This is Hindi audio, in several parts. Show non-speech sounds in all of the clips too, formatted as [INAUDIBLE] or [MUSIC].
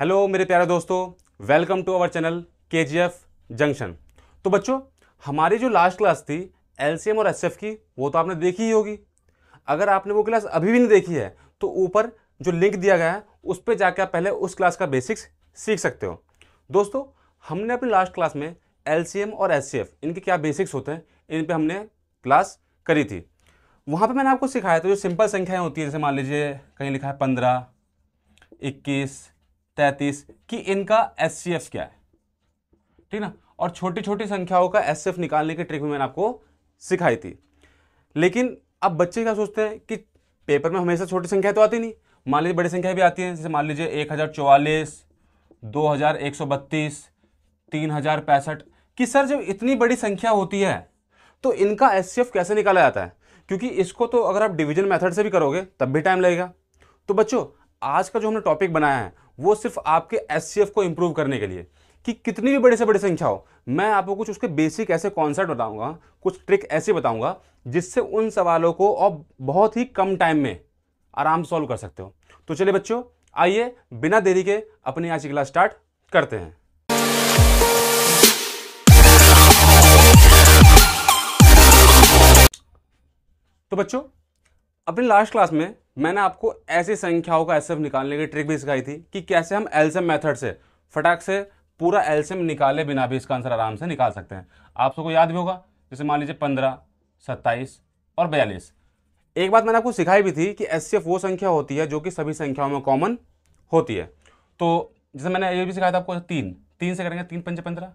हेलो मेरे प्यारे दोस्तों welcome to our channel K junction तो बच्चों हमारी जो लास्ट क्लास थी एलसीएम और एसएफ की वो तो आपने देखी ही होगी अगर आपने वो क्लास अभी भी नहीं देखी है तो ऊपर जो लिंक दिया गया है उस पर जाकर आप पहले उस क्लास का बेसिक्स सीख सकते हो दोस्तों हमने अपनी लास्ट क्लास में एल और एस इनके क्या बेसिक्स होते हैं इन पर हमने क्लास करी थी वहाँ पर मैंने आपको सिखाया था जो सिंपल संख्याएँ होती हैं जैसे मान लीजिए कहीं लिखा है पंद्रह इक्कीस तैतीस कि इनका एस क्या है ठीक ना और छोटी छोटी संख्याओं का एस निकालने की ट्रिक भी मैंने आपको सिखाई थी लेकिन अब बच्चे क्या सोचते हैं कि पेपर में हमेशा छोटी संख्या तो आती नहीं मान लीजिए बड़ी संख्या भी आती है जैसे मान लीजिए एक हज़ार चौवालीस दो हज़ार एक सौ बत्तीस तीन हज़ार पैंसठ कि सर जब इतनी बड़ी संख्या होती है तो इनका एस कैसे निकाला जाता है क्योंकि इसको तो अगर आप डिवीजन मेथड से भी करोगे तब भी टाइम लगेगा तो बच्चों आज का जो हमने टॉपिक बनाया है वो सिर्फ आपके एस को इम्प्रूव करने के लिए कि कितनी भी बड़े से बड़ी संख्या हो मैं आपको कुछ उसके बेसिक ऐसे कॉन्सेप्ट बताऊंगा कुछ ट्रिक ऐसे बताऊंगा जिससे उन सवालों को आप बहुत ही कम टाइम में आराम सॉल्व कर सकते हो तो चलिए बच्चों आइए बिना देरी के अपनी आज की क्लास स्टार्ट करते हैं तो बच्चों अपनी लास्ट क्लास में मैंने आपको ऐसी संख्याओं का एलसीएम निकालने की ट्रिक भी सिखाई थी कि कैसे हम एलसीएम मेथड से फटाक से पूरा एलसीएम निकाले बिना भी इसका आंसर आराम से निकाल सकते हैं आप सबको याद भी होगा जैसे मान लीजिए पंद्रह सत्ताईस और बयालीस एक बात मैंने आपको सिखाई भी थी कि एस वो संख्या होती है जो कि सभी संख्याओं में कॉमन होती है तो जैसे मैंने ये भी सिखाया था आपको तीन तीन से करेंगे तीन पंच पंद्रह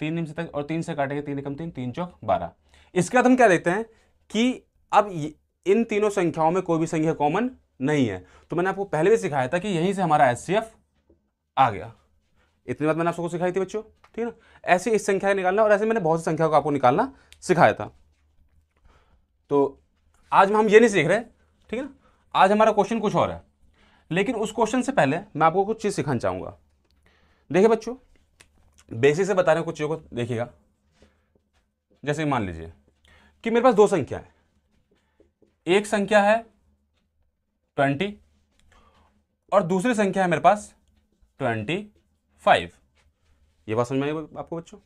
तीन निम्स से और तीन से काटेंगे तीन एकम तीन तीन चौक बारह इसके बाद हम क्या देखते हैं कि अब इन तीनों संख्याओं में कोई भी संख्या कॉमन नहीं है तो मैंने आपको पहले भी सिखाया था कि यहीं से हमारा एस आ गया इतनी बात मैंने आपको सिखाई थी बच्चों ठीक है ना ऐसे इस संख्या निकालना और ऐसे मैंने बहुत सी संख्या को आपको निकालना सिखाया था तो आज हम ये नहीं सीख रहे ठीक है ना आज हमारा क्वेश्चन कुछ और है लेकिन उस क्वेश्चन से पहले मैं आपको कुछ चीज़ सिखाना चाहूँगा देखिए बच्चों बेसिक से बता रहे हैं कुछ चीज़ों को देखिएगा जैसे मान लीजिए कि मेरे पास दो संख्या है एक संख्या है ट्वेंटी और दूसरी संख्या है मेरे पास ट्वेंटी फाइव ये बात समझ में आई आपको बच्चों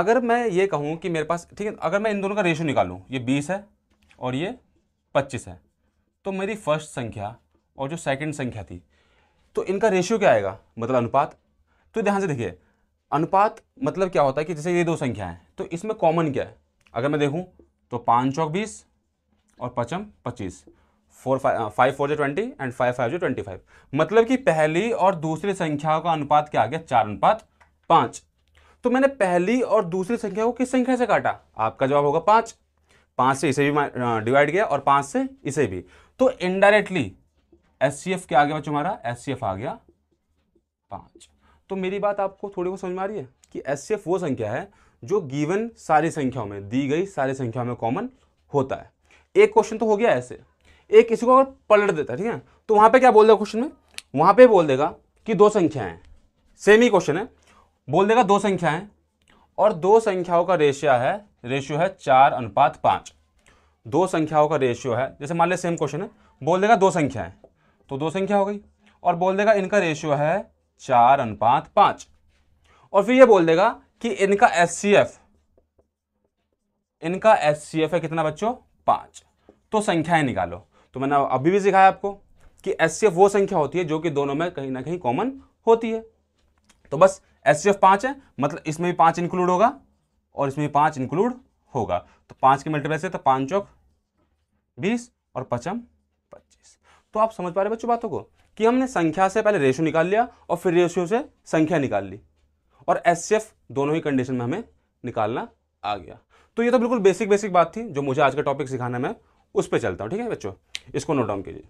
अगर मैं ये कहूँ कि मेरे पास ठीक है अगर मैं इन दोनों का रेशो निकालूँ ये बीस है और ये पच्चीस है तो मेरी फर्स्ट संख्या और जो सेकंड संख्या थी तो इनका रेशियो क्या आएगा मतलब अनुपात तो ध्यान से देखिए अनुपात मतलब क्या होता है कि जैसे ये दो संख्या है तो इसमें कॉमन क्या है अगर मैं देखूँ तो पाँच चौक बीस और पचम पच्चीस फोर फाइव फाइव फोर जो ट्वेंटी एंड फाइव फाइव जो ट्वेंटी फाइव मतलब कि पहली और दूसरी संख्याओं का अनुपात क्या आ गया चार अनुपात पाँच तो मैंने पहली और दूसरी संख्या को किस संख्या से काटा आपका जवाब होगा पाँच पाँच से इसे भी डिवाइड uh, किया और पाँच से इसे भी तो इनडायरेक्टली एस सी एफ क्या आ गया तुम्हारा एस सी एफ आ गया पाँच तो मेरी बात आपको थोड़ी बहुत समझ में आ रही है कि एस सी एफ वो संख्या है जो गिवन सारी संख्याओं में दी गई सारी संख्याओं में कॉमन होता है एक क्वेश्चन तो हो गया ऐसे एक किसी को अगर पलट देता है ठीक है तो वहां पे क्या बोल देगा क्वेश्चन में वहां पे बोल देगा कि दो संख्याएं सेम ही क्वेश्चन है बोल देगा दो संख्याएं और दो संख्याओं का रेशियो है रेशियो है चार अनुपात पांच दो संख्याओं का रेशियो है जैसे मान लिया सेम क्वेश्चन है बोल देगा दो संख्याएं तो दो संख्या हो गई और बोल देगा इनका रेशियो है चार अनुपात पांच और फिर ये बोल देगा कि इनका एच इनका एच है कितना बच्चों पांच तो संख्याएं निकालो तो मैंने अभी भी सिखाया आपको कि एस वो संख्या होती है जो कि दोनों में कहीं ना कहीं कॉमन होती है तो बस एस सी पाँच है मतलब इसमें भी पाँच इंक्लूड होगा और इसमें भी पाँच इंक्लूड होगा तो पाँच के मल्टीप्लाई से तो पाँच चौक बीस और पचम पच्चीस तो आप समझ पा रहे बच्चों बातों को कि हमने संख्या से पहले रेशियो निकाल लिया और फिर रेशियो से संख्या निकाल ली और एस दोनों ही कंडीशन में हमें निकालना आ गया तो ये तो बिल्कुल बेसिक बेसिक बात थी जो मुझे आज का टॉपिक सिखाना में उस पर चलता हूँ ठीक है बच्चों इसको नोट डाउन कीजिए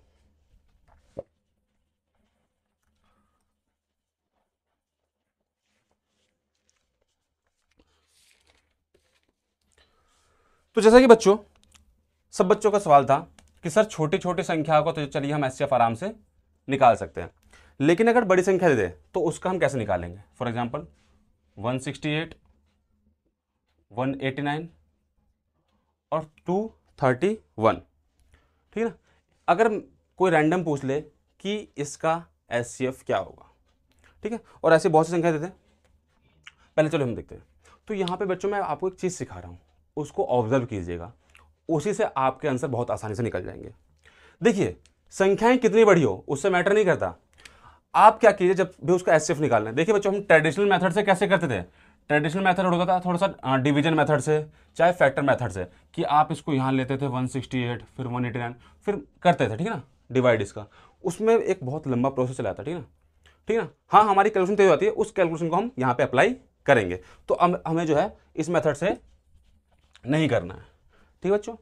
तो जैसा कि बच्चों सब बच्चों का सवाल था कि सर छोटी छोटी संख्या को तो चलिए हम एस आराम से निकाल सकते हैं लेकिन अगर बड़ी संख्या दे दे तो उसका हम कैसे निकालेंगे फॉर एग्जाम्पल 168, 189 और टू थर्टी वन ठीक है ना अगर कोई रैंडम पूछ ले कि इसका एस क्या होगा ठीक है और ऐसे बहुत सी संख्या देते हैं पहले चलो हम देखते हैं तो यहाँ पे बच्चों मैं आपको एक चीज़ सिखा रहा हूँ उसको ऑब्जर्व कीजिएगा उसी से आपके आंसर बहुत आसानी से निकल जाएंगे देखिए संख्याएं कितनी बड़ी हो उससे मैटर नहीं करता आप क्या कीजिए जब भी उसका एस निकालना है देखिए बच्चों हम ट्रेडिशनल मेथड से कैसे करते थे ट्रेडिशनल मेथड होता था थोड़ा सा हाँ, डिवीजन मेथड से चाहे फैक्टर मेथड से कि आप इसको यहाँ लेते थे 168 फिर 189 फिर करते थे ठीक है ना डिवाइड इसका उसमें एक बहुत लंबा प्रोसेस चला था ठीक है ना ठीक है ना हाँ हमारी कैलकुलेशन तेज होती है उस कैलकुलेशन को हम यहाँ पे अप्लाई करेंगे तो अब हमें जो है इस मैथड से नहीं करना है ठीक है बच्चों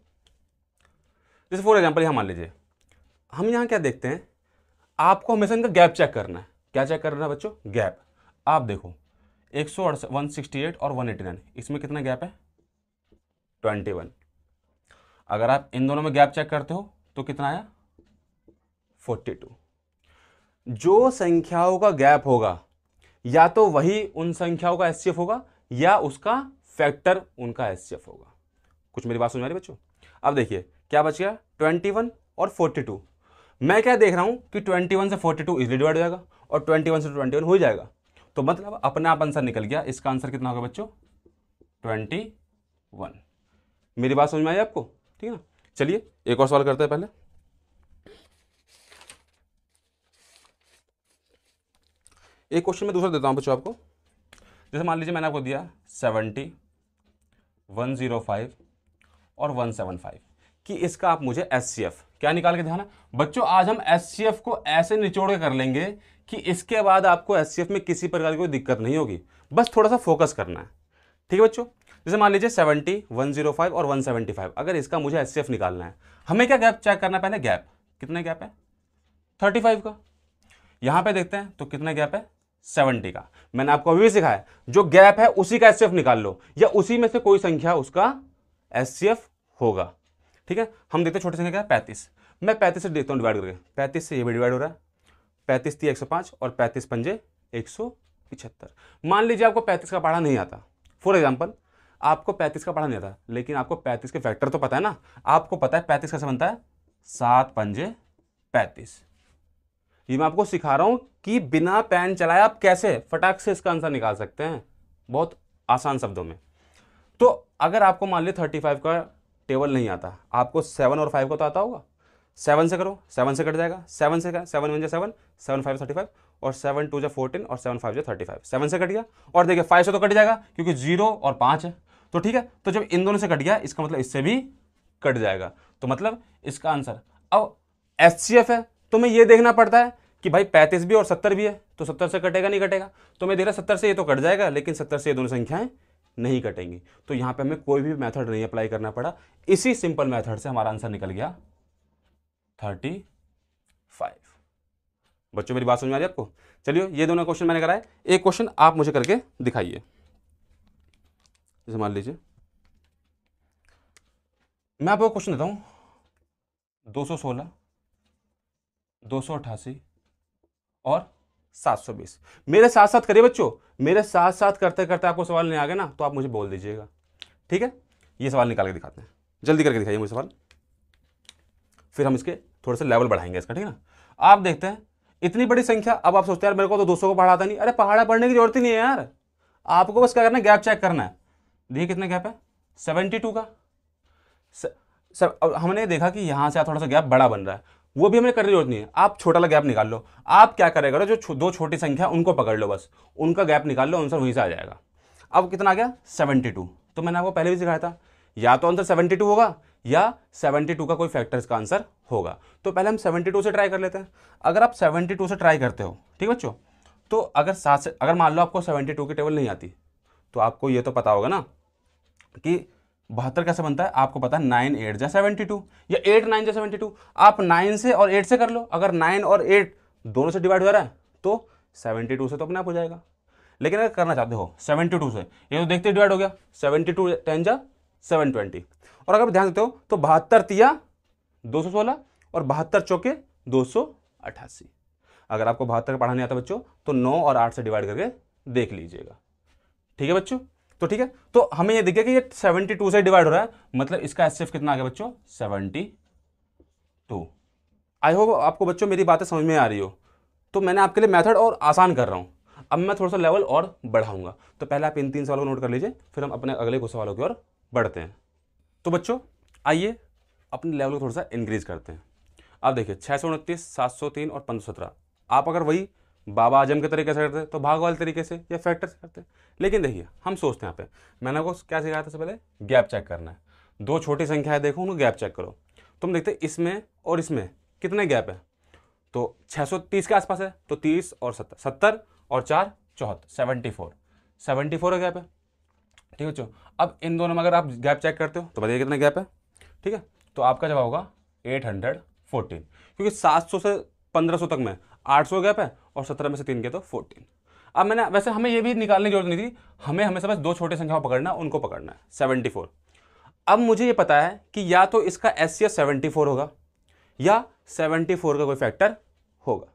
जैसे फॉर एग्जाम्पल यहाँ मान लीजिए हम यहाँ क्या देखते हैं आपको हमेशा इनका गैप चेक करना है क्या चेक करना है बच्चों गैप आप देखो एक सौ वन सिक्सटी एट और वन एटी नाइन इसमें कितना गैप है ट्वेंटी वन अगर आप इन दोनों में गैप चेक करते हो तो कितना आया फोर्टी टू जो संख्याओं का गैप होगा या तो वही उन संख्याओं का एफ होगा या उसका फैक्टर उनका एफ होगा कुछ मेरी बात समझ आ रही बच्चों अब देखिए क्या बच गया ट्वेंटी वन और फोर्टी टू मैं क्या देख रहा हूँ कि ट्वेंटी वन से फोर्टी टू इजिली डिवाइड हो जाएगा और ट्वेंटी वन से ट्वेंटी वन हो जाएगा तो मतलब अपना आप आंसर निकल गया इसका आंसर कितना होगा बच्चों ट्वेंटी वन मेरी बात समझ में आई आपको ठीक है ना चलिए एक और सवाल करते हैं पहले एक क्वेश्चन में दूसरा देता हूं बच्चों आपको जैसे मान लीजिए मैंने आपको दिया सेवेंटी वन जीरो फाइव और वन सेवन फाइव कि इसका आप मुझे एस क्या निकाल के ध्यान है बच्चों आज हम एस को ऐसे निचोड़ के कर लेंगे कि इसके बाद आपको एस में किसी प्रकार की कोई दिक्कत नहीं होगी बस थोड़ा सा फोकस करना है ठीक है बच्चों जैसे मान लीजिए 70, 105 और 175 अगर इसका मुझे एस निकालना है हमें क्या गैप चेक करना पहले गैप कितने गैप है 35 का यहाँ पे देखते हैं तो कितना गैप है 70 का मैंने आपको अभी भी सिखाया जो गैप है उसी का एस निकाल लो या उसी में से कोई संख्या उसका एस होगा ठीक है हम देखते हैं छोटी संख्या क्या है पैंतीस मैं पैंतीस से देखता हूँ डिवाइड करके पैंतीस से ये भी डिवाइड हो रहा है पैंतीस ती एक सौ पाँच और पैंतीस पंजे एक सौ पिछहत्तर मान लीजिए आपको पैंतीस का पढ़ा नहीं आता फॉर एग्जाम्पल आपको पैंतीस का पढ़ा नहीं आता लेकिन आपको पैंतीस के फैक्टर तो पता है ना आपको पता है पैंतीस कैसे बनता है सात पंजे पैंतीस ये मैं आपको सिखा रहा हूँ कि बिना पेन चलाए आप कैसे फटाक से इसका आंसर निकाल सकते हैं बहुत आसान शब्दों में तो अगर आपको मान लीजिए थर्टी फाइव का टेबल नहीं आता आपको सेवन और फाइव का तो आता होगा सेवन से करो सेवन से कट जाएगा सेवन से सेवन वन जो seven seven five thirty five और सेवन टू जो फोर्टीन और सेवन फाइव जो थर्टी फाइव सेवन से कट गया और देखिए फाइव से तो कट जाएगा क्योंकि जीरो और पाँच है तो ठीक है तो जब इन दोनों से कट गया इसका मतलब इससे भी कट जाएगा तो मतलब इसका आंसर अब एस है तो मैं ये देखना पड़ता है कि भाई पैंतीस भी और सत्तर भी है तो सत्तर से कटेगा नहीं कटेगा तो मैं देख रहा सत्तर से ये तो कट जाएगा लेकिन सत्तर से ये दोनों संख्याएं नहीं कटेंगी तो यहाँ पे हमें कोई भी मेथड नहीं अप्लाई करना पड़ा इसी सिंपल मेथड से हमारा आंसर निकल गया थर्टी फाइव बच्चों मेरी बात समझ में आ रही है आपको चलिए ये दोनों क्वेश्चन मैंने कराए एक क्वेश्चन आप मुझे करके दिखाइए जैसे मान लीजिए मैं आपको क्वेश्चन देता हूं दो सौ सोलह दो सौ अठासी और सात सौ बीस मेरे साथ साथ करिए बच्चों मेरे साथ साथ करते करते आपको सवाल नहीं आ गया ना तो आप मुझे बोल दीजिएगा ठीक है ये सवाल निकाल के दिखाते हैं जल्दी करके दिखाइए मुझे सवाल फिर हम इसके थोड़े से लेवल बढ़ाएंगे इसका ठीक है ना आप देखते हैं इतनी बड़ी संख्या अब आप सोचते हैं यार मेरे को तो दो को पढ़ाता नहीं अरे पहाड़ा पढ़ने की जरूरत ही नहीं है यार आपको बस क्या करना है गैप चेक करना है देखिए कितना गैप है सेवेंटी का सर हमने देखा कि यहाँ से थोड़ा सा गैप बड़ा बन रहा है वो भी हमें करने की जरूरत नहीं है आप छोटा वाला गैप निकाल लो आप क्या करे करो जो दो छोटी संख्या उनको पकड़ लो बस उनका गैप निकाल लो आंसर वहीं से आ जाएगा अब कितना आ गया 72 तो मैंने आपको पहले भी सिखाया था या तो आंसर 72 होगा या 72 का कोई फैक्टर इसका आंसर होगा तो पहले हम 72 से ट्राई कर लेते हैं अगर आप 72 से ट्राई करते हो ठीक है बच्चों तो अगर सात से अगर मान लो आपको 72 की टेबल नहीं आती तो आपको ये तो पता होगा ना कि बहत्तर कैसे बनता है आपको पता है नाइन एट जै सेवेंटी टू या एट नाइन जै सेवेंटी टू आप नाइन से और एट से कर लो अगर नाइन और एट दोनों से डिवाइड हो रहा है तो सेवेंटी टू से तो अपने आप हो जाएगा लेकिन अगर करना चाहते हो सेवेंटी टू से ये तो देखते डिवाइड हो गया सेवेंटी टू टेन जा सेवन ट्वेंटी और अगर ध्यान देते हो तो बहत्तर तिया दो सौ सोलह और बहत्तर चौके दो सौ अठासी अगर आपको बहत्तर पढ़ाने आता बच्चों तो नौ और आठ से डिवाइड करके देख लीजिएगा ठीक है बच्चों तो ठीक है तो हमें ये देखिए कि ये सेवेंटी टू से डिवाइड हो रहा है मतलब इसका एच कितना आ गया बच्चों सेवेंटी टू आई होप आपको बच्चों मेरी बातें समझ में आ रही हो तो मैंने आपके लिए मेथड और आसान कर रहा हूँ अब मैं थोड़ा सा लेवल और बढ़ाऊंगा तो पहले आप इन तीन सवालों को नोट कर लीजिए फिर हम अपने अगले कुछ सवालों की ओर बढ़ते हैं तो बच्चों आइए अपने लेवल को थोड़ा सा इंक्रीज करते हैं अब देखिए छः सौ उनतीस सात सौ तीन और पंद्रह सत्रह आप अगर वही बाबा आजम के तरीके से करते हैं तो भाग वाले तरीके से या फैक्टर से करते हैं लेकिन देखिए हम सोचते हैं यहाँ पे मैंने आपको क्या सिखाया था सबसे पहले गैप चेक करना है दो छोटी संख्याएं देखो उनको गैप चेक करो तुम तो देखते इसमें और इसमें कितने गैप है तो 630 के आसपास है तो 30 और 70 70 और चार चौहत्तर सेवेंटी फोर सेवेंटी फोर का गैप है ठीक है बच्चों अब इन दोनों में अगर आप गैप चेक करते हो तो बताइए कितना गैप है ठीक है तो आपका जवाब होगा एट हंड्रेड फोर्टीन क्योंकि सात सौ से पंद्रह सौ तक में आठ सौ गैप है और सत्रह में से तीन के तो फोर्टीन अब मैंने वैसे हमें ये भी निकालने की जरूरत नहीं थी हमें हमेशा बस दो छोटे संख्याओं पकड़ना उनको पकड़ना है सेवेंटी फोर अब मुझे ये पता है कि या तो इसका एस सी सेवेंटी फोर होगा या सेवेंटी फोर का कोई फैक्टर होगा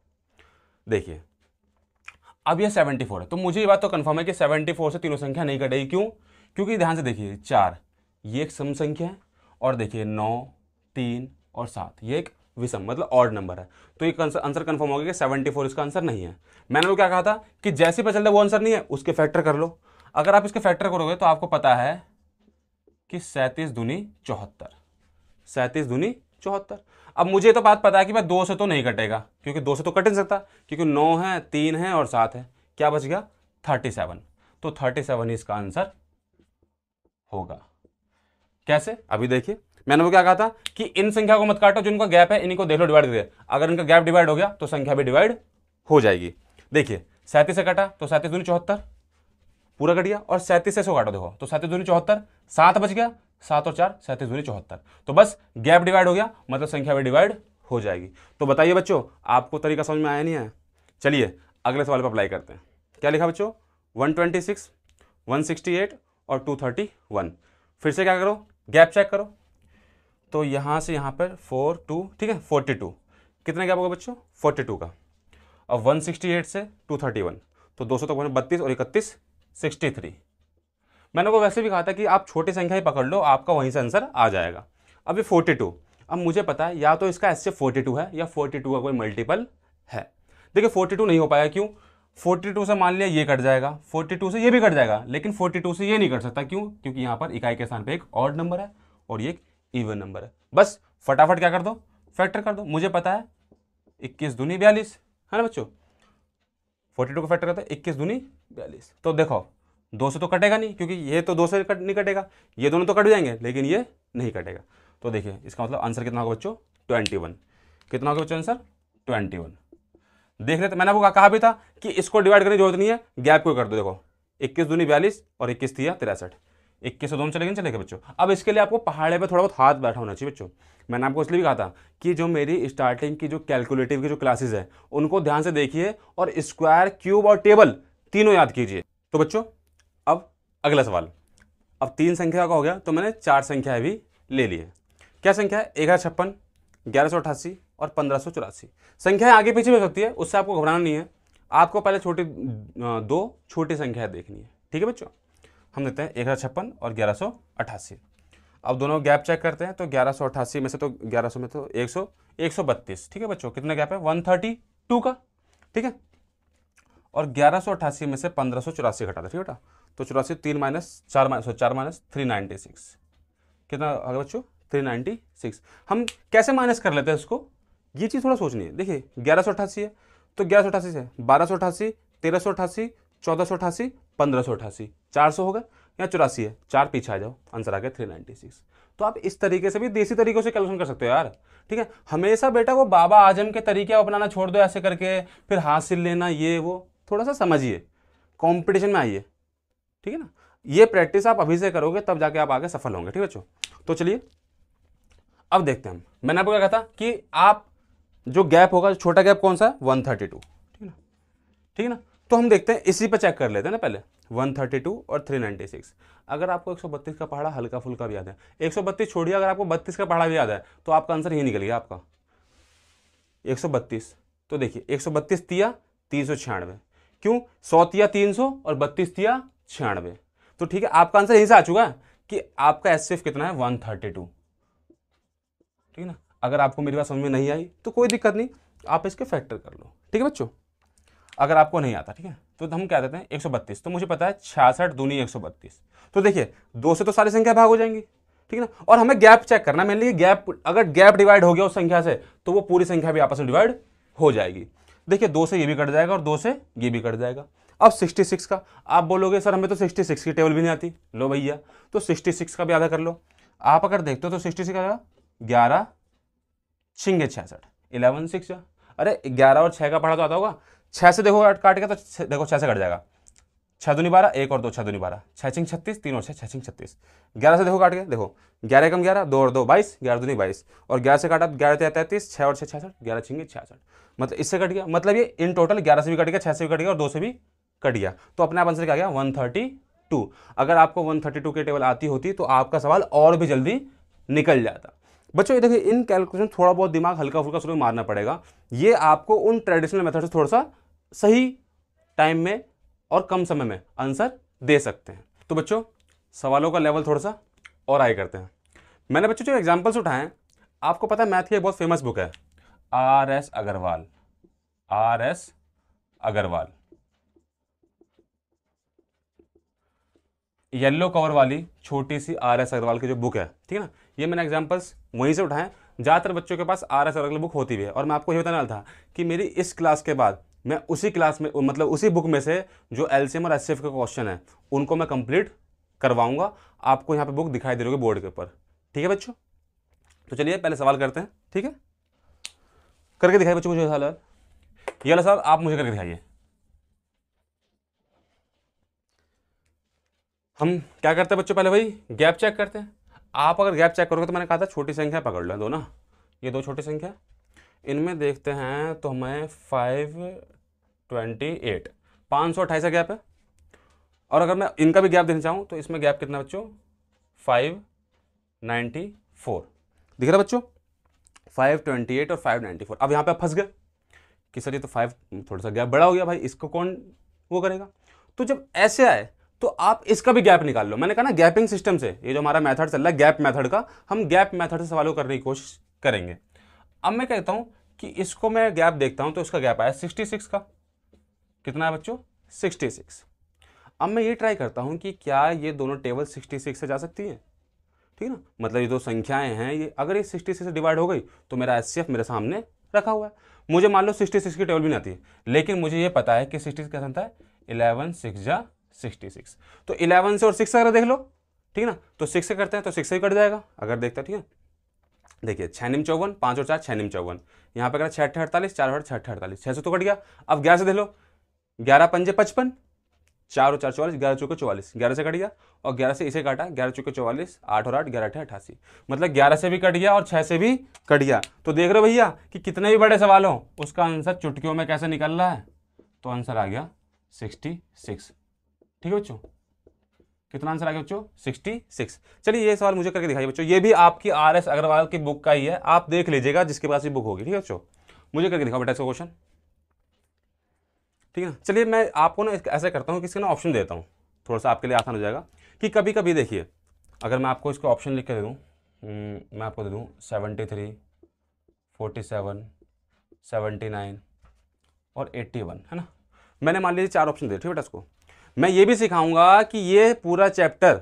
देखिए अब ये 74 है तो मुझे ये बात तो कंफर्म है कि 74 से तीनों संख्या नहीं कटेगी क्यों क्योंकि ध्यान से देखिए चार ये एक सम संख्या है और देखिए नौ तीन और सात ये एक विषम मतलब ऑड नंबर है तो ये आंसर कंफर्म होगा गया कि 74 इसका आंसर नहीं है मैंने वो क्या कहा था कि जैसे पता चलता वो आंसर नहीं है उसके फैक्टर कर लो अगर आप इसके फैक्टर करोगे तो आपको पता है कि सैंतीस दुनी चौहत्तर सैंतीस दुनी चौहत्तर अब मुझे तो बात पता है कि मैं दो से तो नहीं कटेगा क्योंकि दो से तो कट नहीं सकता क्योंकि नौ है तीन है और सात है क्या बच गया थर्टी सेवन तो थर्टी सेवन इसका आंसर होगा कैसे अभी देखिए मैंने वो क्या कहा था कि इन संख्या को मत काटो जिनका गैप है इनको देख लो डिवाइड दे अगर इनका गैप डिवाइड हो गया तो संख्या भी डिवाइड हो जाएगी देखिए सैंतीस से कटा तो सैंतीस दूनी चौहत्तर पूरा कट गया और सैंतीस से सौ काटो देखो तो सैंतीस दूनी चौहत्तर सात बच गया सात और चार सैंतीस दूरी चौहत्तर तो बस गैप डिवाइड हो गया मतलब संख्या भी डिवाइड हो जाएगी तो बताइए बच्चों आपको तरीका समझ में आया नहीं आया चलिए अगले सवाल पर अप्लाई करते हैं क्या लिखा बच्चों सिक्सटी एट और वन फिर से क्या करो गैप चेक करो तो यहाँ से यहाँ पर फोर टू ठीक है फोर्टी टू कितना गैप होगा बच्चों फोर्टी टू का और एट से टू थर्टी वन तो दो सौ तक तो बत्तीस और इकतीस सिक्सटी थ्री मैंने को वैसे भी कहा था कि आप छोटी संख्या ही पकड़ लो आपका वहीं से आंसर आ जाएगा अब ये फोर्टी टू अब मुझे पता है या तो इसका एस से फोर्टी टू है या फोर्टी टू का कोई मल्टीपल है देखिए फोर्टी टू नहीं हो पाया क्यों फोर्टी टू से मान लिया ये कट जाएगा फोर्टी टू से ये भी कट जाएगा लेकिन फोर्टी टू से ये नहीं कट सकता क्यों क्योंकि यहाँ पर इकाई के स्थान पर एक ऑड नंबर है और ये एक ईवन नंबर है बस फटाफट क्या कर दो फैक्टर कर दो मुझे पता है इक्कीस दूनी बयालीस है ना बच्चों फोर्टी टू को फैक्टर करते हैं इक्कीस दूनी बयालीस तो देखो दो से तो कटेगा नहीं क्योंकि ये तो दो से कट नहीं कटेगा ये दोनों तो कट जाएंगे लेकिन ये नहीं कटेगा तो देखिए इसका मतलब आंसर कितना होगा बच्चों ट्वेंटी वन कितना होगा बच्चों आंसर ट्वेंटी वन देख लेते मैंने आपको कहा भी था कि इसको डिवाइड करने की जरूरत नहीं है गैप को कर दो देखो इक्कीस दूनी बयालीस और इक्कीस थी तिरसठ इक्कीस से दोनों चले गए चले गए बच्चों अब इसके लिए आपको पहाड़े पर थोड़ा बहुत हाथ बैठा होना चाहिए बच्चों मैंने आपको इसलिए भी कहा था कि जो मेरी स्टार्टिंग की जो कैलकुलेटिव की जो क्लासेस है उनको ध्यान से देखिए और स्क्वायर क्यूब और टेबल तीनों याद कीजिए तो बच्चों अगला सवाल अब तीन संख्या का हो गया तो मैंने चार संख्याएं भी ले ली है क्या संख्या है एक हज़ार छप्पन ग्यारह सौ अठासी और पंद्रह सौ चौरासी संख्याएँ आगे पीछे भी हो सकती है उससे आपको घबराना नहीं है आपको पहले छोटी दो छोटी संख्याएं देखनी है ठीक है बच्चों हम देते हैं एक हज़ार छप्पन और ग्यारह सौ अट्ठासी अब दोनों गैप चेक करते हैं तो ग्यारह सौ अट्ठासी में से तो ग्यारह सौ में तो एक सौ एक सौ बत्तीस ठीक है बच्चों कितना गैप है वन थर्टी टू का ठीक है और ग्यारह सौ अठासी में से पंद्रह सौ चौरासी घटा दे ठीक है बेटा तो चौरासी तीन माइनस चार माइनस चार माइनस थ्री नाइन्टी सिक्स कितना आगे बच्चों थ्री नाइन्टी सिक्स हम कैसे माइनस कर लेते हैं इसको ये चीज़ थोड़ा सोचनी है देखिए ग्यारह सौ अठासी है तो ग्यारह सौ अठासी से बारह सौ अठासी तेरह सौ अठासी चौदह सौ अठासी पंद्रह सौ अठासी चार सौ होगा या चौरासी है चार पीछे आ जाओ आंसर आ गया थ्री नाइन्टी सिक्स तो आप इस तरीके से भी देसी तरीकों से कैलकुलेशन कर सकते हो यार ठीक है हमेशा बेटा वो बाबा आजम के तरीके अपनाना छोड़ दो ऐसे करके फिर हासिल लेना ये वो थोड़ा सा समझिए कॉम्पिटिशन में आइए ठीक है ना ये प्रैक्टिस आप अभी से करोगे तब जाके आप आगे सफल होंगे ठीक है बच्चों तो चलिए अब देखते हैं हम मैंने आपको क्या कहा था कि आप जो गैप होगा छोटा गैप कौन सा है वन थर्टी टू ठीक है ना ठीक है ना तो हम देखते हैं इसी पर चेक कर लेते हैं ना पहले 132 और 396 अगर आपको 132 का पहाड़ा हल्का फुल्का भी याद है 132 छोड़िए अगर आपको 32 का पहाड़ा भी याद है तो आपका आंसर यही निकल गया आपका 132 तो देखिए 132 तिया तीन सौ छियानवे क्यों सौ तिया तीन सौ और बत्तीस तिया छियानवे तो ठीक है आपका आंसर यहीं से आ चुका है कि आपका एस कितना है वन थर्टी टू ठीक है ना अगर आपको मेरी बात समझ में नहीं आई तो कोई दिक्कत नहीं आप इसके फैक्टर कर लो ठीक है बच्चों अगर आपको नहीं आता ठीक है तो हम क्या देते हैं एक सौ बत्तीस तो मुझे पता है छियासठ दूनी एक सौ बत्तीस तो देखिए दो से तो सारी संख्या भाग हो जाएंगी ठीक है ना और हमें गैप चेक करना लिए गैप अगर गैप डिवाइड हो गया उस संख्या से तो वो पूरी संख्या भी आपस में डिवाइड हो जाएगी देखिए दो से ये भी कट जाएगा और दो से ये भी कट जाएगा अब 66 का आप बोलोगे सर हमें तो 66 की टेबल भी नहीं आती लो भैया तो 66 का भी आधा कर लो आप अगर देखते हो तो 66 का ग्यारह छिंगे छियासठ इलेवन सिक्स अरे ग्यारह और छः का पढ़ा तो आता होगा छः से देखो काट के तो देखो छः से कट जाएगा छः दूनी बारह एक और दो छः दूनी बारह छः छिंग छत्तीस तीन और छः छः छिंग छत्तीस ग्यारह से देखो काट के देखो ग्यारह कम ग्यारह दो और दो बाईस ग्यारह दूनी बाईस और ग्यारह से काटा ग्यारह तेरह तैंतीस छः और छः छियासठ ग्यारह छिंगे छियासठ मतलब इससे कट गया मतलब ये इन टोटल ग्यारह से भी कट गया छः से भी कट गया और दो से भी कट गया तो अपने आप आंसर क्या गया वन थर्टी टू अगर आपको वन थर्टी टू के टेबल आती होती तो आपका सवाल और भी जल्दी निकल जाता बच्चों ये देखिए इन कैलकुलेशन थोड़ा बहुत दिमाग हल्का फुल्का शुरू मारना पड़ेगा ये आपको उन ट्रेडिशनल मेथड से थोड़ा सा सही टाइम में और कम समय में आंसर दे सकते हैं तो बच्चों सवालों का लेवल थोड़ा सा और आई करते हैं मैंने बच्चों जो एग्जाम्पल्स उठाए आपको पता है मैथ की एक बहुत फेमस बुक है R S Agarwal R S Agarwal yellow cover वाली छोटी सी आर एस अग्रवाल की जो बुक है ठीक है ना ये मैंने एग्जाम्पल्स वहीं से उठाएं ज़्यादातर बच्चों के पास आर एस अग्रवाल बुक होती भी है और मैं आपको ये बताने वाला था कि मेरी इस क्लास के बाद मैं उसी क्लास में मतलब उसी बुक में से जो एल और एस के क्वेश्चन है उनको मैं कंप्लीट करवाऊंगा आपको यहाँ पे बुक दिखाई दे रही होगी बोर्ड के ऊपर ठीक है बच्चों तो चलिए पहले सवाल करते हैं ठीक है करके दिखाइए बच्चों मुझे सवाल ये वाला सवाल आप मुझे करके दिखाइए हम क्या करते हैं बच्चों पहले भाई गैप चेक करते हैं आप अगर गैप चेक करोगे तो मैंने कहा था छोटी संख्या पकड़ लें दो ना ये दो छोटी संख्या इनमें देखते हैं तो हमें फाइव ट्वेंटी एट पाँच सौ अट्ठाईस गैप है और अगर मैं इनका भी गैप देना चाहूँ तो इसमें गैप कितना बच्चों फाइव नाइन्टी फोर दिख रहा बच्चों फाइव ट्वेंटी एट और फाइव नाइन्टी फोर अब यहाँ पे आप फंस गए कि सर ये तो फाइव थोड़ा सा गैप बड़ा हो गया भाई इसको कौन वो करेगा तो जब ऐसे आए तो आप इसका भी गैप निकाल लो मैंने कहा ना गैपिंग सिस्टम से ये जो हमारा मेथड चल रहा है गैप मेथड का हम गैप मेथड से सवालों करने की कोशिश करेंगे अब मैं कहता हूँ कि इसको मैं गैप देखता हूँ तो इसका गैप आया सिक्सटी सिक्स का कितना है बच्चों सिक्सटी सिक्स अब मैं ये ट्राई करता हूँ कि क्या ये दोनों टेबल सिक्सटी सिक्स से जा सकती है ठीक है ना मतलब ये दो संख्याएं हैं ये अगर ये सिक्सटी सिक्स से डिवाइड हो गई तो मेरा एस मेरे सामने रखा हुआ है मुझे मान लो सिक्सटी सिक्स की टेबल भी नहीं आती है लेकिन मुझे ये पता है कि सिक्सटी क्या बनता है इलेवन सिक्स जा सिक्सटी सिक्स तो इलेवन से और सिक्स अगर देख लो ठीक है ना तो सिक्स से करते हैं तो सिक्स से ही कट जाएगा अगर देखते हैं ठीक है देखिए छः निम चौवन पाँच और चार छः निम चौवन यहाँ अगर छः अठे अड़तालीस चार और छठ अड़तालीस छः सौ तो कट गया अब ग्यारह से देख लो ग्यारह पंजे पचपन चार और चार चौवालीस ग्यारह चौके चौवालीस ग्यारह से कट गया और ग्यारह से इसे काटा ग्यारह चौके चौवालीस आठ और आठ ग्यारह अठे अठासी मतलब ग्यारह से भी कट गया और छः से भी कट गया तो देख रहे हो भैया कि कितने भी बड़े सवाल हों उसका आंसर चुटकियों में कैसे निकल रहा है तो आंसर आ गया सिक्सटी सिक्स ठीक है बच्चों कितना आंसर आ गया बच्चों 66 चलिए ये सवाल मुझे करके दिखाइए बच्चों ये भी आपकी आर एस अग्रवाल की बुक का ही है आप देख लीजिएगा जिसके पास ये बुक होगी ठीक है बच्चों मुझे करके दिखाओ बेटा इसका क्वेश्चन ठीक है ना चलिए मैं आपको ना ऐसा करता हूँ किसी ना ऑप्शन देता हूँ थोड़ा सा आपके लिए आसान हो जाएगा कि कभी कभी देखिए अगर मैं आपको इसको ऑप्शन लिख के दे दूँ हम्म, मैं आपको दे दूँ seventy three forty seven seventy nine और एट्टी वन है ना मैंने मान लीजिए चार ऑप्शन दिए ठीक है बेटा इसको मैं ये भी सिखाऊंगा कि ये पूरा चैप्टर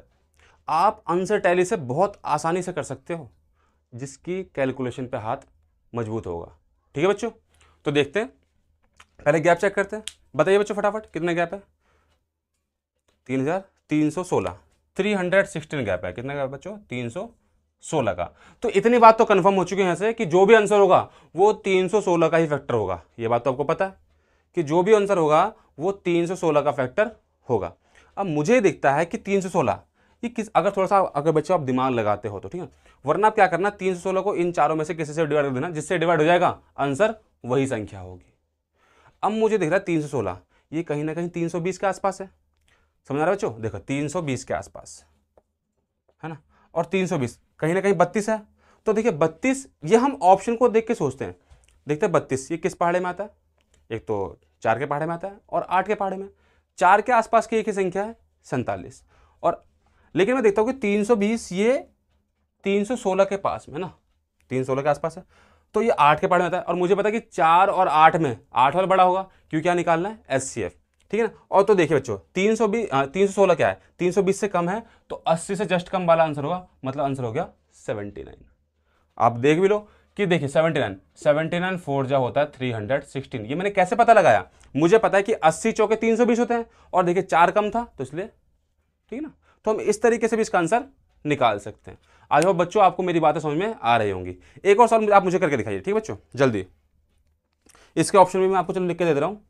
आप आंसर टैली से बहुत आसानी से कर सकते हो जिसकी कैलकुलेशन पे हाथ मजबूत होगा ठीक है बच्चों तो देखते हैं पहले गैप चेक करते हैं बताइए बच्चों फटाफट कितना गैप है तीन हज़ार तीन सौ सोलह थ्री हंड्रेड सिक्सटीन गैप है कितना गैप बच्चों तीन सौ सोलह का तो इतनी बात तो कंफर्म हो चुकी है यहाँ से कि जो भी आंसर होगा वो तीन सौ सोलह का ही फैक्टर होगा ये बात तो आपको पता है कि जो भी आंसर होगा वो तीन सौ सोलह का फैक्टर होगा अब मुझे दिखता है कि तीन सौ सोलह ये किस अगर थोड़ा सा अगर बच्चों आप दिमाग लगाते हो तो ठीक है वरना आप क्या करना तीन सौ सोलह को इन चारों में से किसी से डिवाइड कर देना जिससे डिवाइड हो जाएगा आंसर वही संख्या होगी अब मुझे दिख रहा है तीन सौ सोलह ये कहीं ना कहीं तीन सौ बीस के आसपास है समझ रहा बच्चों देखो तीन सौ बीस के आसपास है ना और तीन सौ बीस कहीं ना कहीं बत्तीस है तो देखिए बत्तीस ये हम ऑप्शन को देख के सोचते हैं देखते हैं बत्तीस ये किस पहाड़े में आता है एक तो चार के पहाड़े में आता है और आठ के पहाड़े में चार के आसपास की एक ही संख्या है सैंतालीस और लेकिन मैं देखता हूँ कि तीन सौ बीस ये तीन सौ सोलह के पास में ना तीन सोलह के आसपास है तो ये आठ के पार्ट में आता है और मुझे पता है कि चार और आठ में आठ वाला बड़ा होगा क्यों क्या निकालना है एस सी एफ ठीक है ना और तो देखिए बच्चों तीन सौ बीस हाँ, तीन सौ सोलह क्या है तीन सौ बीस से कम है तो अस्सी से जस्ट कम वाला आंसर होगा मतलब आंसर हो गया सेवेंटी नाइन आप देख भी लो कि देखिए seventy nine seventy nine four जो होता है थ्री हंड्रेड सिक्सटीन ये मैंने कैसे पता लगाया मुझे पता है कि अस्सी चौके तीन सौ बीस होते हैं और देखिए चार कम था तो इसलिए ठीक है ना तो हम इस तरीके से भी इसका आंसर निकाल सकते हैं आज हो बच्चों आपको मेरी बातें समझ में आ रही होंगी एक और सवाल आप मुझे करके दिखाइए ठीक है बच्चों जल्दी इसके ऑप्शन भी मैं आपको चलो लिख के दे दे रहा हूँ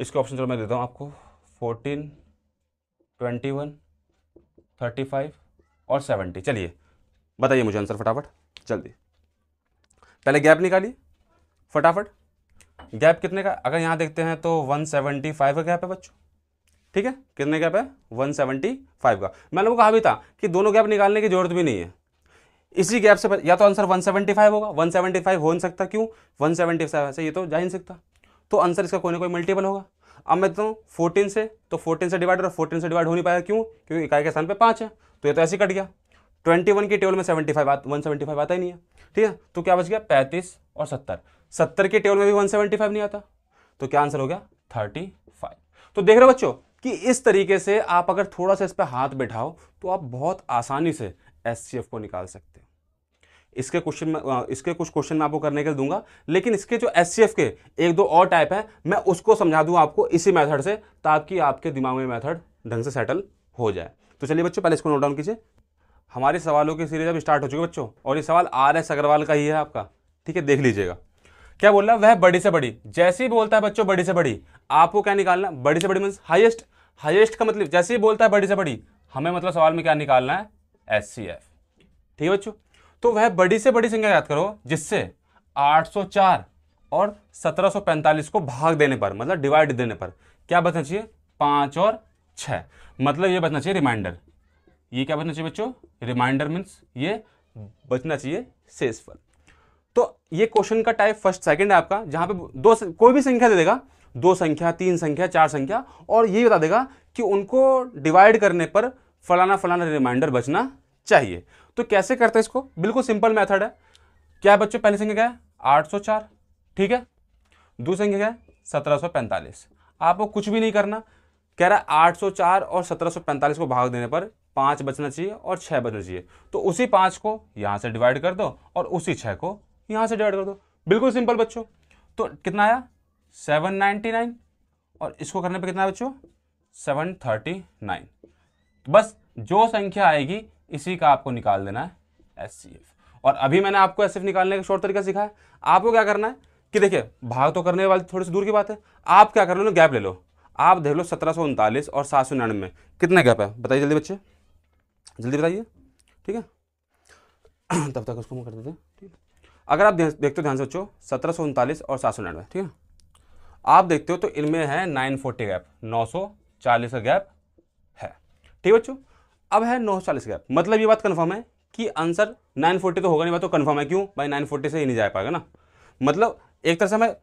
इसके ऑप्शन चलो मैं देता हूँ आपको fourteen twenty one thirty five और सेवेंटी चलिए बताइए मुझे आंसर फटाफट जल्दी पहले गैप निकालिए फटाफट गैप कितने का अगर यहाँ देखते हैं तो 175 का गैप है बच्चों ठीक है कितने गैप है 175 का मैंने को कहा भी था कि दोनों गैप निकालने की जरूरत भी नहीं है इसी गैप से या तो आंसर 175 होगा 175 हो नहीं सकता क्यों 175 ऐसे ये तो जा ही नहीं सकता तो आंसर इसका कोई ना कोई मल्टीपल होगा अब मैं देता तो हूँ फोर्टीन से तो फोर्टीन से डिवाइड और फोर्टीन से डिवाइड हो नहीं पाया क्यों क्योंकि इकाई के स्थान पर पाँच है तो ये तो ऐसे कट गया ट्वेंटी वन की टेबल में seventy five one seventy five आता ही नहीं है ठीक है तो क्या बच गया पैंतीस और सत्तर सत्तर के टेबल में भी 175 नहीं आता तो क्या आंसर हो गया 35 तो देख रहे हो बच्चों कि इस तरीके से आप अगर थोड़ा सा इस पर हाथ बैठाओ तो आप बहुत आसानी से एस को निकाल सकते हो इसके क्वेश्चन में इसके कुछ क्वेश्चन मैं आपको करने के लिए दूंगा लेकिन इसके जो एस के एक दो और टाइप है मैं उसको समझा दूँ आपको इसी मैथड से ताकि आपके दिमाग में मैथड ढंग से सेटल हो जाए तो चलिए बच्चों पहले इसको नोट डाउन कीजिए हमारे सवालों की सीरीज अब स्टार्ट हो चुकी है बच्चों और ये सवाल आर एस अग्रवाल का ही है आपका ठीक है देख लीजिएगा क्या बोल रहा है वह बड़ी से बड़ी जैसे ही बोलता है बच्चों बड़ी से बड़ी आपको क्या निकालना बड़ी से बड़ी मीन्स हाइएस्ट हाइएस्ट का मतलब जैसे ही बोलता है बड़ी से बड़ी हमें मतलब सवाल में क्या निकालना है एस सी एफ ठीक है बच्चों तो वह बड़ी से बड़ी संख्या याद करो जिससे 804 और 1745 को भाग देने पर मतलब डिवाइड देने पर क्या बचना चाहिए पांच और छ मतलब ये बचना चाहिए रिमाइंडर ये क्या बचना चाहिए बच्चों रिमाइंडर मीन्स ये बचना चाहिए सेसफल तो ये क्वेश्चन का टाइप फर्स्ट सेकंड है आपका जहाँ पे दो कोई भी संख्या दे देगा दो संख्या तीन संख्या चार संख्या और ये बता देगा कि उनको डिवाइड करने पर फलाना फलाना रिमाइंडर बचना चाहिए तो कैसे करते हैं इसको बिल्कुल सिंपल मेथड है क्या बच्चों पहली संख्या क्या है आठ ठीक है दूसरी संख्या क्या है सत्रह आपको कुछ भी नहीं करना कह रहा है 804 और 1745 को भाग देने पर पाँच बचना चाहिए और छः बचना चाहिए तो उसी पाँच को यहाँ से डिवाइड कर दो और उसी छः को यहाँ से डिवाइड कर दो बिल्कुल सिंपल बच्चों तो कितना आया सेवन नाइन्टी नाइन और इसको करने पे कितना बच्चों सेवन थर्टी नाइन बस जो संख्या आएगी इसी का आपको निकाल देना है एस और अभी मैंने आपको एस निकालने का शॉर्ट तरीका सिखाया आपको क्या करना है कि देखिए भाग तो करने वाली थोड़ी सी दूर की बात है आप क्या कर लो ना गैप ले लो आप देख लो सत्रह सौ उनतालीस और सात सौ निन्यानवे कितना गैप है बताइए जल्दी बच्चे जल्दी बताइए ठीक है [CLEARS THROAT] तब तक उसको मैं कर देते हैं ठीक है अगर आप देखते हो ध्यान से सोचो सत्रह सौ उनतालीस और सात सौ निन्यानवे ठीक है आप देखते हो तो इनमें है नाइन फोर्टी गैप नौ सौ चालीस का गैप है ठीक है बच्चों अब है नौ सौ चालीस गैप मतलब ये बात कन्फर्म है कि आंसर नाइन फोर्टी तो होगा नहीं बात तो कन्फर्म है क्यों भाई नाइन फोर्टी से ही नहीं जा पाएगा ना मतलब एक तरह से हमें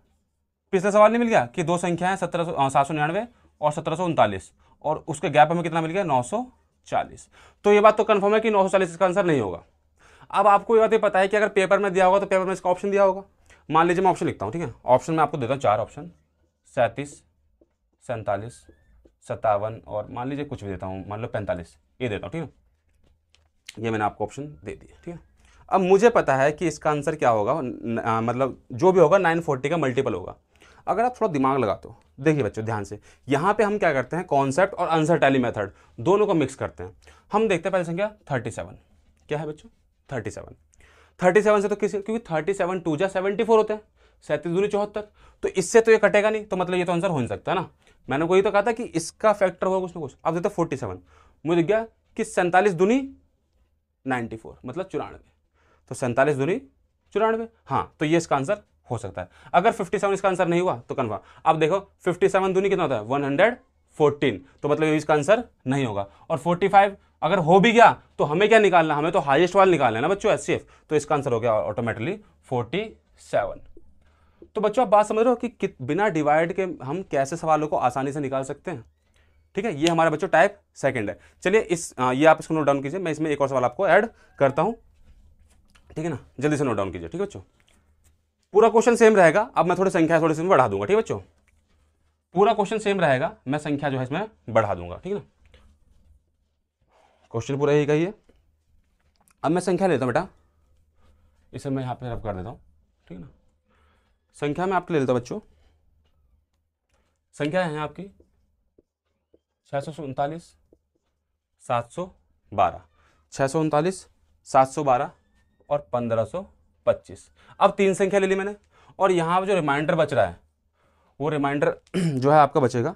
पिछला सवाल नहीं मिल गया कि दो संख्या है सत्रह सात सौ निन्यानवे और सत्रह सौ उनतालीस और उसके गैप हमें कितना मिल गया नौ सौ चालीस तो ये बात तो कन्फर्म है कि नौ सौ चालीस इसका आंसर नहीं होगा अब आपको ये बातें पता है कि अगर पेपर में दिया होगा तो पेपर में इसका ऑप्शन दिया होगा मान लीजिए मैं ऑप्शन लिखता हूँ ठीक है ऑप्शन में आपको देता हूँ चार ऑप्शन सैंतीस सैंतालीस सत्तावन और मान लीजिए कुछ भी देता हूँ मान लो पैंतालीस ये देता हूँ ठीक है ये मैंने आपको ऑप्शन दे दिया ठीक है अब मुझे पता है कि इसका आंसर क्या होगा आ, मतलब जो भी होगा नाइन फोर्टी का मल्टीपल होगा अगर आप थोड़ा दिमाग लगाते हो देखिए बच्चों ध्यान से यहाँ पे हम क्या करते हैं कॉन्सेप्ट और आंसर टैली मेथड दोनों को मिक्स करते हैं हम देखते हैं पहली संख्या थर्टी सेवन क्या है बच्चों थर्टी सेवन थर्टी सेवन से तो किसी क्योंकि थर्टी सेवन टू जा सेवेंटी फोर होते हैं सैंतीस दूरी चौहत्तर तो इससे तो ये कटेगा नहीं तो मतलब ये तो आंसर हो नहीं सकता ना मैंने कोई ये तो कहा था कि इसका फैक्टर होगा कुछ ना कुछ अब देखते फोर्टी सेवन मुझे गया कि सैंतालीस दूनी नाइन्टी फोर मतलब चौरानवे तो सैंतालीस दूनी चौरानवे हाँ तो ये इसका आंसर हो सकता है अगर सेवन इसका आंसर नहीं हुआ तो कन्फर्म अब देखो सेवन दूनी कितना होता है वन फोर्टीन तो मतलब इसका आंसर नहीं होगा और 45 अगर हो भी गया तो हमें क्या निकालना हमें तो हाईएस्ट वाला निकालना है ना बच्चों एस तो इसका आंसर हो गया ऑटोमेटिकली फोर्टी सेवन तो बच्चों आप बात समझ रहे हो कि, कि बिना डिवाइड के हम कैसे सवालों को आसानी से निकाल सकते हैं ठीक है ये हमारा बच्चों टाइप सेकेंड है चलिए इस आ, ये आप इसको नोट डाउन कीजिए मैं इसमें एक और सवाल आपको ऐड करता हूँ ठीक है ना जल्दी से नोट डाउन कीजिए ठीक है बच्चों पूरा क्वेश्चन सेम रहेगा अब मैं थोड़ी संख्या थोड़ी सी बढ़ा दूंगा ठीक है बच्चों पूरा क्वेश्चन सेम रहेगा मैं संख्या जो है इसमें बढ़ा दूंगा ठीक है ना क्वेश्चन पूरा यही कही है अब मैं संख्या लेता हूँ बेटा इसे मैं यहाँ पे रब कर देता हूँ ठीक है ना संख्या में आपके ले लेता हूँ बच्चों संख्या है आपकी छः सौ उनतालीस सात सौ बारह छः सौ उनतालीस सात सौ बारह और पंद्रह सौ पच्चीस अब तीन संख्या ले ली मैंने और यहाँ जो रिमाइंडर बच रहा है वो रिमाइंडर [CLEARS THROAT] जो है आपका बचेगा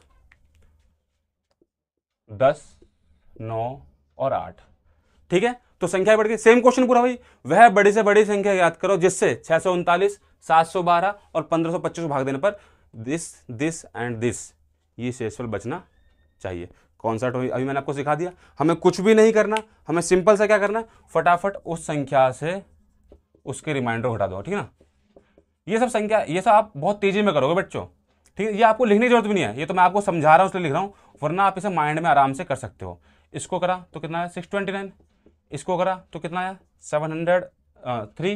दस नौ और आठ ठीक है तो संख्या बढ़ गई सेम क्वेश्चन पूरा भाई वह बड़ी से बड़ी संख्या याद करो जिससे छह सौ उनतालीस सात सौ बारह और पंद्रह सौ पच्चीस को भाग देने पर दिस दिस एंड दिस ये शेषफल बचना चाहिए कॉन्सेप्ट अभी मैंने आपको सिखा दिया हमें कुछ भी नहीं करना हमें सिंपल सा क्या करना फटाफट उस संख्या से उसके रिमाइंडर हटा दो ठीक है ना ये सब संख्या ये सब आप बहुत तेजी में करोगे बच्चों ठीक है ये आपको लिखने की जरूरत भी नहीं है ये तो मैं आपको समझा रहा हूँ इसलिए लिख रहा हूँ वरना आप इसे माइंड में आराम से कर सकते हो इसको करा तो कितना आया सिक्स ट्वेंटी नाइन इसको करा तो कितना आया सेवन हंड्रेड थ्री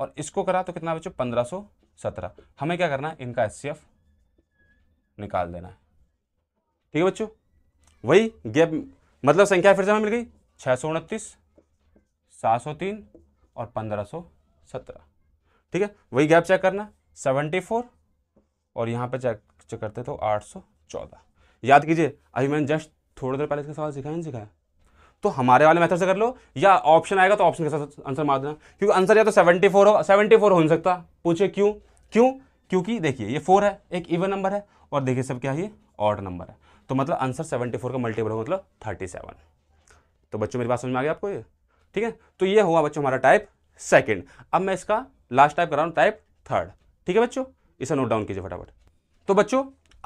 और इसको करा तो कितना बच्चों पंद्रह सौ सत्रह हमें क्या करना है इनका एफ निकाल देना है ठीक है बच्चों वही गैप मतलब संख्या फिर से हमें मिल गई छः सौ उनतीस सात सौ तीन और पंद्रह सौ सत्रह ठीक है वही गैप चेक करना सेवेंटी फोर और यहाँ पर चेक चेक करते तो आठ सौ चौदह याद कीजिए अभी मैंने जस्ट थोड़ी देर पहले इसका सवाल सिखाया नहीं सिखाया तो हमारे वाले मेथड से कर लो या ऑप्शन आएगा तो ऑप्शन के साथ आंसर मार देना क्योंकि आंसर या तो सेवेंटी फोर हो सेवेंटी फोर हो नहीं सकता पूछे क्यों क्यों क्योंकि देखिए ये फोर है एक इवन नंबर है और देखिए सब क्या है ये ऑड नंबर है तो मतलब आंसर सेवेंटी फोर का मल्टीपल हो मतलब थर्टी सेवन तो बच्चों मेरी बात समझ में आ गया आपको ये ठीक है तो ये हुआ बच्चों हमारा टाइप सेकेंड अब मैं इसका लास्ट टाइप कर रहा हूँ टाइप थर्ड ठीक है बच्चों इसे नोट डाउन कीजिए फटाफट तो बच्चों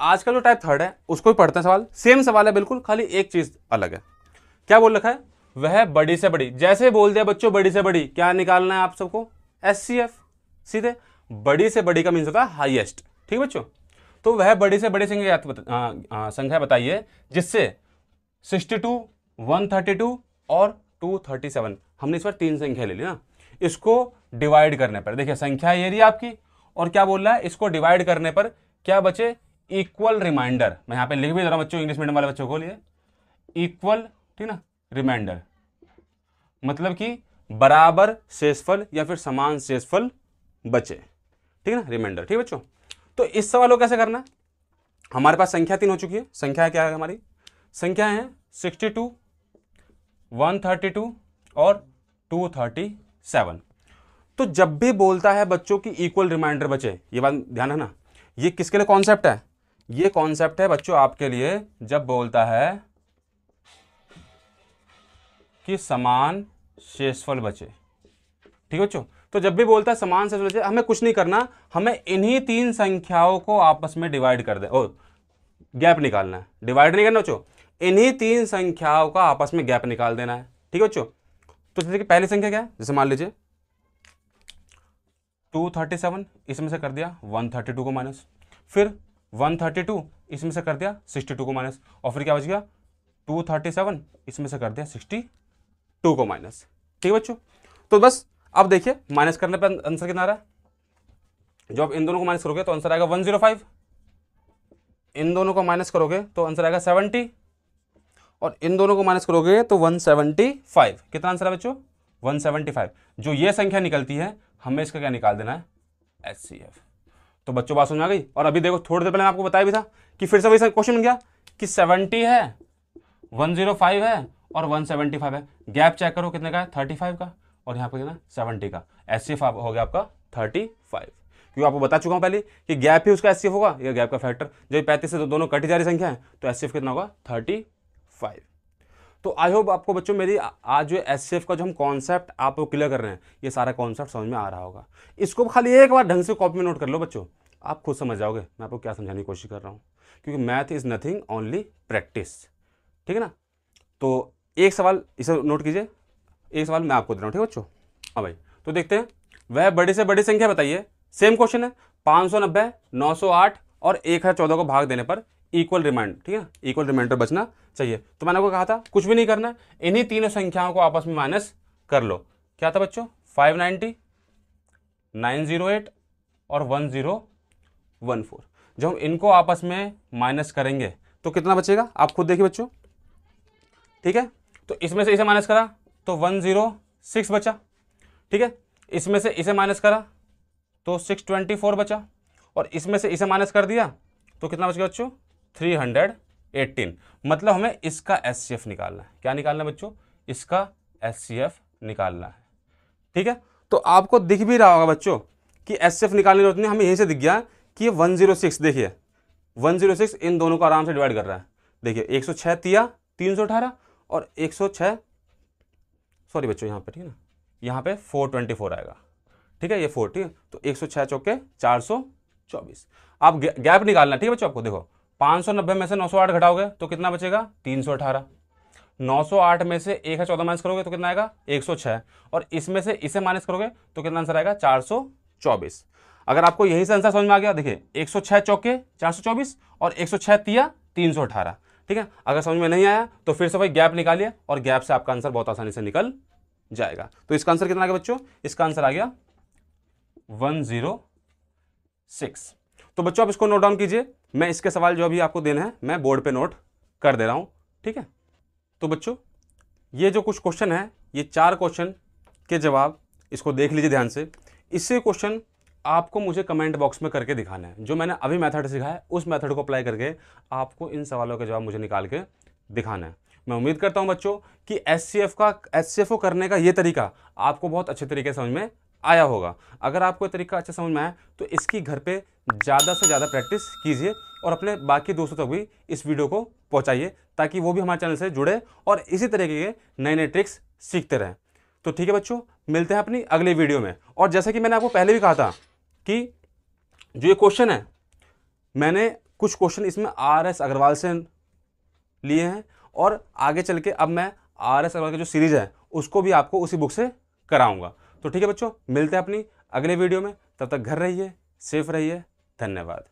आज का जो टाइप थर्ड है उसको भी पढ़ते हैं सवाल सेम सवाल है बिल्कुल खाली एक चीज अलग है क्या बोल रखा है वह बड़ी से बड़ी जैसे बोल दिया बच्चों बड़ी से बड़ी क्या निकालना है आप सबको एस सी एफ सीधे बड़ी से बड़ी का मीन्स होता है हाइएस्ट ठीक बच्चों तो वह बड़ी से बड़ी संख्या हाँ, हाँ, संख्या बताइए जिससे 62, 132 और 237 हमने इस पर तीन संख्या ले ली ना इसको डिवाइड करने पर देखिए संख्या ये रही आपकी और क्या बोल रहा है इसको डिवाइड करने पर क्या बचे इक्वल रिमाइंडर मैं यहाँ पे लिख भी दे रहा हूँ बच्चों इंग्लिश मीडियम वाले बच्चों को लिए इक्वल ठीक ना रिमाइंडर मतलब कि बराबर शेषफल या फिर समान शेषफल बचे ठीक है ना रिमाइंडर ठीक है बच्चों तो इस सवाल को कैसे करना है हमारे पास संख्या तीन हो चुकी है संख्या क्या है हमारी संख्या है sixty two one thirty two और टू थर्टी सेवन तो जब भी बोलता है बच्चों की इक्वल रिमाइंडर बचे ये बात ध्यान है ना ये किसके लिए कॉन्सेप्ट है ये कॉन्सेप्ट है बच्चों आपके लिए जब बोलता है कि समान शेषफल बचे ठीक है बच्चों तो जब भी बोलता है समान शेषफल बचे हमें कुछ नहीं करना हमें इन्हीं तीन संख्याओं को आपस में डिवाइड कर दे ओ गैप निकालना है डिवाइड नहीं करना बच्चों इन्हीं तीन संख्याओं का आपस में गैप निकाल देना है ठीक है बच्चों तो जैसे कि पहली संख्या क्या है जैसे मान लीजिए टू थर्टी सेवन इसमें से कर दिया वन थर्टी टू को माइनस फिर वन थर्टी टू इसमें से कर दिया सिक्सटी टू को माइनस और फिर क्या बच गया टू थर्टी सेवन इसमें से कर दिया सिक्सटी टू को माइनस ठीक है बच्चों तो बस अब देखिए माइनस करने पर आंसर कितना आ रहा है जो आप इन दोनों को माइनस करोगे तो आंसर आएगा वन जीरो फाइव इन दोनों को माइनस करोगे तो आंसर आएगा सेवनटी और इन दोनों को माइनस करोगे तो वन सेवनटी फाइव कितना आंसर है बच्चों वन सेवनटी फाइव जो ये संख्या निकलती है हमें इसका क्या निकाल देना है एच सी एफ तो बच्चों बात समझ आ गई और अभी देखो थोड़ी देर पहले आपको बताया भी था कि फिर से वैसा क्वेश्चन बन गया कि सेवेंटी है वन जीरो फाइव है और वन फाइव है गैप चेक करो कितने का है थर्टी फाइव का और यहाँ पर सेवेंटी का एस सी हो गया आपका थर्टी फाइव क्योंकि आपको बता चुका हूँ पहले कि गैप ही उसका एस होगा या गैप का फैक्टर जब पैंतीस से दो दोनों कटी जा रही संख्या है तो एस कितना होगा थर्टी फाइव तो आई होप आपको बच्चों मेरी आज जो एस का जो हम कॉन्सेप्ट आप क्लियर कर रहे हैं ये सारा कॉन्सेप्ट समझ में आ रहा होगा इसको खाली एक बार ढंग से कॉपी में नोट कर लो बच्चों आप खुद समझ जाओगे मैं आपको क्या समझाने की कोशिश कर रहा हूँ क्योंकि math is nothing only practice ठीक है ना तो एक सवाल इसे नोट कीजिए एक सवाल मैं आपको दे रहा हूँ ठीक है बच्चों हाँ भाई तो देखते हैं वह बड़ी से बड़ी संख्या बताइए सेम क्वेश्चन है पाँच सौ नब्बे नौ सौ आठ और एक हज़ार चौदह को भाग देने पर इक्वल रिमाइंड ठीक है इक्वल रिमाइंडर बचना चाहिए तो मैंने आपको कहा था कुछ भी नहीं करना इन्हीं तीनों संख्याओं को आपस में माइनस कर लो क्या था बच्चों 590, 908 और 1014 जब हम इनको आपस में माइनस करेंगे तो कितना बचेगा आप खुद देखिए बच्चों ठीक है तो इसमें से इसे माइनस करा तो 106 बचा ठीक है इसमें से इसे माइनस करा तो 624 बचा और इसमें से इसे माइनस कर दिया तो कितना बच गया बच्चों थ्री हंड्रेड एट्टीन मतलब हमें इसका एस सी एफ निकालना है क्या निकालना है बच्चों इसका एस सी एफ निकालना है ठीक है तो आपको दिख भी रहा होगा बच्चों कि एस सी एफ निकालने की जरूरत नहीं हमें यहीं से दिख गया कि ये वन जीरो सिक्स देखिए वन जीरो सिक्स इन दोनों को आराम से डिवाइड कर रहा है देखिए एक सौ छः तिया तीन सौ अठारह और एक सौ छः सॉरी बच्चों यहाँ पे ठीक है ना यहाँ पे फोर ट्वेंटी फोर आएगा ठीक है ये फोर ठीक है तो एक सौ छः चौके चार सौ चौबीस आप गैप निकालना ठीक है बच्चों आपको देखो 590 में से 908 घटाओगे तो कितना बचेगा 318 908 में से एक चौदह माइनस करोगे तो कितना आएगा 106 और इसमें से इसे माइनस करोगे तो कितना आंसर आएगा 424 अगर आपको यही से आंसर समझ में आ गया देखिए 106 चौके चार और 106 तिया तीन ठीक है अगर समझ में नहीं आया तो फिर से वही गैप निकालिए और गैप से आपका आंसर बहुत आसानी से निकल जाएगा तो इसका आंसर कितना आ गया बच्चों इसका आंसर आ गया वन जीरो सिक्स तो बच्चों आप इसको नोट डाउन कीजिए मैं इसके सवाल जो अभी आपको देना है मैं बोर्ड पे नोट कर दे रहा हूँ ठीक है तो बच्चों ये जो कुछ क्वेश्चन है ये चार क्वेश्चन के जवाब इसको देख लीजिए ध्यान से इससे क्वेश्चन आपको मुझे कमेंट बॉक्स में करके दिखाना है जो मैंने अभी मैथड सिखाया है उस मैथड को अप्लाई करके आपको इन सवालों के जवाब मुझे निकाल के दिखाना है मैं उम्मीद करता हूँ बच्चों कि एस का एस करने का ये तरीका आपको बहुत अच्छे तरीके समझ में आया होगा अगर आपको तरीका अच्छा समझ में आया तो इसकी घर पे ज़्यादा से ज़्यादा प्रैक्टिस कीजिए और अपने बाकी दोस्तों तक भी इस वीडियो को पहुँचाइए ताकि वो भी हमारे चैनल से जुड़े और इसी तरीके के नए नए ट्रिक्स सीखते रहें तो ठीक है बच्चों मिलते हैं अपनी अगले वीडियो में और जैसा कि मैंने आपको पहले भी कहा था कि जो ये क्वेश्चन है मैंने कुछ क्वेश्चन इसमें आर एस अग्रवाल से लिए हैं और आगे चल के अब मैं आर एस अग्रवाल की जो सीरीज़ है उसको भी आपको उसी बुक से कराऊंगा तो ठीक है बच्चों मिलते हैं अपनी अगले वीडियो में तब तक घर रहिए सेफ रहिए धन्यवाद